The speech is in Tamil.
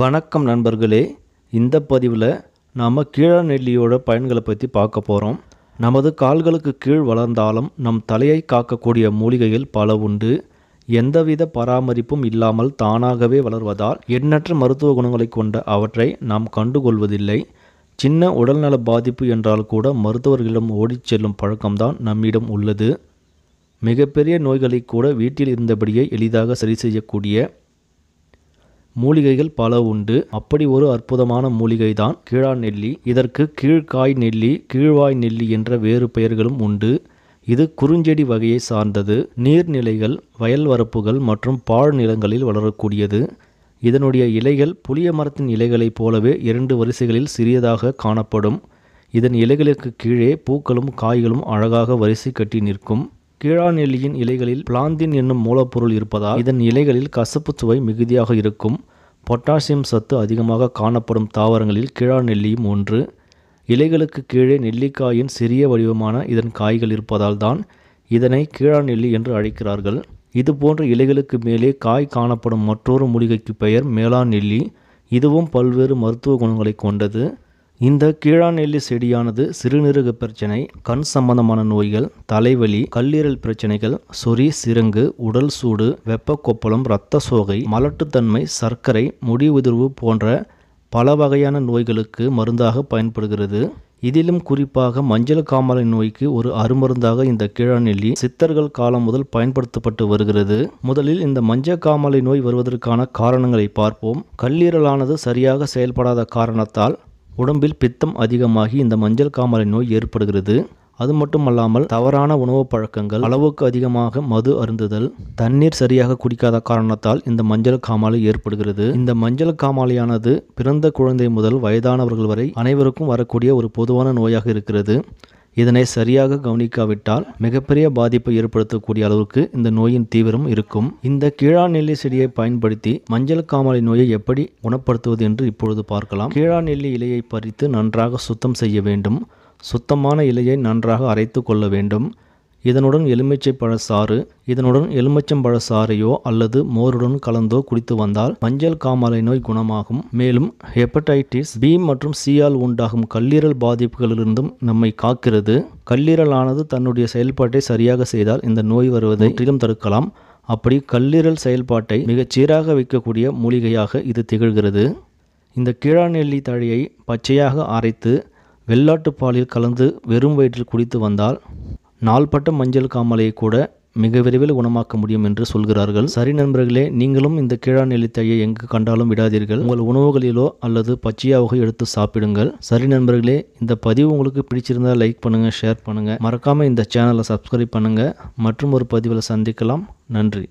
வணக்கம் நண்பர்களே இந்த பதிவில் நாம் கீழ நெல்லியோட பயன்களை பற்றி பார்க்க போகிறோம் நமது கால்களுக்கு கீழ் வளர்ந்தாலும் நம் தலையை காக்கக்கூடிய மூலிகைகள் பல உண்டு எந்தவித பராமரிப்பும் இல்லாமல் தானாகவே வளர்வதால் எண்ணற்ற மருத்துவ குணங்களை கொண்ட அவற்றை நாம் கண்டுகொள்வதில்லை சின்ன உடல்நல பாதிப்பு என்றால் கூட மருத்துவர்களிடம் ஓடிச் செல்லும் பழக்கம்தான் நம்மிடம் உள்ளது மிகப்பெரிய நோய்களை கூட வீட்டில் இருந்தபடியே எளிதாக சரி செய்யக்கூடிய மூலிகைகள் பல உண்டு அப்படி ஒரு அற்புதமான மூலிகை தான் கீழா நெல்லி இதற்கு கீழ்காய் நெல்லி கீழ்வாய் நெல்லி என்ற வேறு பெயர்களும் உண்டு இது குறுஞ்செடி வகையை சார்ந்தது நீர்நிலைகள் வயல் வரப்புகள் மற்றும் பாழ் நிலங்களில் வளரக்கூடியது இதனுடைய இலைகள் புளிய மரத்தின் இலைகளைப் போலவே இரண்டு வரிசைகளில் சிறியதாக காணப்படும் இதன் இலைகளுக்கு கீழே பூக்களும் காய்களும் அழகாக வரிசை கட்டி நிற்கும் கீழாநெல்லியின் இலைகளில் பிளாந்தின் என்னும் மூலப்பொருள் இருப்பதால் இதன் இலைகளில் கசப்பு சுவை மிகுதியாக இருக்கும் பொட்டாசியம் சத்து அதிகமாக காணப்படும் தாவரங்களில் கீழாநெல்லியும் ஒன்று இலைகளுக்கு கீழே நெல்லிக்காயின் சிறிய வடிவமான இதன் காய்கள் இருப்பதால் தான் இதனை கீழாநெல்லி என்று அழைக்கிறார்கள் இதுபோன்ற இலைகளுக்கு மேலே காய் காணப்படும் மற்றொரு மூலிகைக்கு பெயர் மேலாநெல்லி இதுவும் பல்வேறு மருத்துவ குணங்களை கொண்டது இந்த கீழாநெல்லி செடியானது சிறுநீரக பிரச்சனை கண் சம்பந்தமான நோய்கள் தலைவலி கல்லீரல் பிரச்சனைகள் சொறி சிரங்கு உடல் சூடு வெப்பக்கொப்பளம் இரத்த சோகை மலட்டுத்தன்மை சர்க்கரை முடி உதிர்வு போன்ற பல வகையான நோய்களுக்கு மருந்தாக பயன்படுகிறது இதிலும் குறிப்பாக மஞ்சள் காமாலை நோய்க்கு ஒரு அருமருந்தாக இந்த கீழாநெல்லி சித்தர்கள் காலம் முதல் பயன்படுத்தப்பட்டு வருகிறது முதலில் இந்த மஞ்சள் காமாலை நோய் வருவதற்கான காரணங்களை பார்ப்போம் கல்லீரலானது சரியாக செயல்படாத காரணத்தால் உடம்பில் பித்தம் அதிகமாகி இந்த மஞ்சள் காமாலை நோய் ஏற்படுகிறது அது மட்டுமல்லாமல் தவறான உணவு பழக்கங்கள் அளவுக்கு அதிகமாக மது அருந்துதல் தண்ணீர் சரியாக குடிக்காத காரணத்தால் இந்த மஞ்சள் காமாலை ஏற்படுகிறது இந்த மஞ்சள் காமாலையானது பிறந்த குழந்தை முதல் வயதானவர்கள் வரை அனைவருக்கும் வரக்கூடிய ஒரு பொதுவான நோயாக இருக்கிறது இதனை சரியாக கவனிக்காவிட்டால் மிகப்பெரிய பாதிப்பை ஏற்படுத்தக்கூடிய அளவுக்கு இந்த நோயின் தீவிரம் இருக்கும் இந்த கீழாநெல்லி செடியை பயன்படுத்தி மஞ்சள் காமாலை நோயை எப்படி குணப்படுத்துவது என்று இப்பொழுது பார்க்கலாம் கீழாநெல்லி இலையை பறித்து நன்றாக சுத்தம் செய்ய வேண்டும் சுத்தமான இலையை நன்றாக அரைத்து கொள்ள வேண்டும் இதனுடன் எலுமிச்சை பழ சாறு இதனுடன் எலுமிச்சம்பழ சாறையோ அல்லது மோருடன் கலந்தோ குடித்து வந்தால் மஞ்சள் காமாலை நோய் குணமாகும் மேலும் ஹெப்படைட்டிஸ் பி மற்றும் சியால் உண்டாகும் கல்லீரல் பாதிப்புகளிலிருந்தும் நம்மை காக்கிறது கல்லீரலானது தன்னுடைய செயல்பாட்டை சரியாக செய்தால் இந்த நோய் வருவதை முற்றிலும் தடுக்கலாம் அப்படி கல்லீரல் செயல்பாட்டை மிகச் சீராக வைக்கக்கூடிய மூலிகையாக இது திகழ்கிறது இந்த கீழாநெல்லி தழையை பச்சையாக அரைத்து வெள்ளாட்டு பாலில் கலந்து வெறும் வயிற்றில் குடித்து வந்தால் நாள்பட்ட மஞ்சள் காமலையை கூட மிக விரைவில் குணமாக்க முடியும் என்று சொல்கிறார்கள் சரி நண்பர்களே நீங்களும் இந்த எழுத்தையை எங்கு கண்டாலும் விடாதீர்கள் உங்கள் உணவுகளிலோ அல்லது பச்சையாவோ எடுத்து சாப்பிடுங்கள் சரி நண்பர்களே இந்த பதிவு உங்களுக்கு பிடிச்சிருந்தால் லைக் பண்ணுங்கள் ஷேர் பண்ணுங்கள் மறக்காமல் இந்த சேனலை சப்ஸ்கிரைப் பண்ணுங்கள் மற்றும் ஒரு பதிவில் சந்திக்கலாம் நன்றி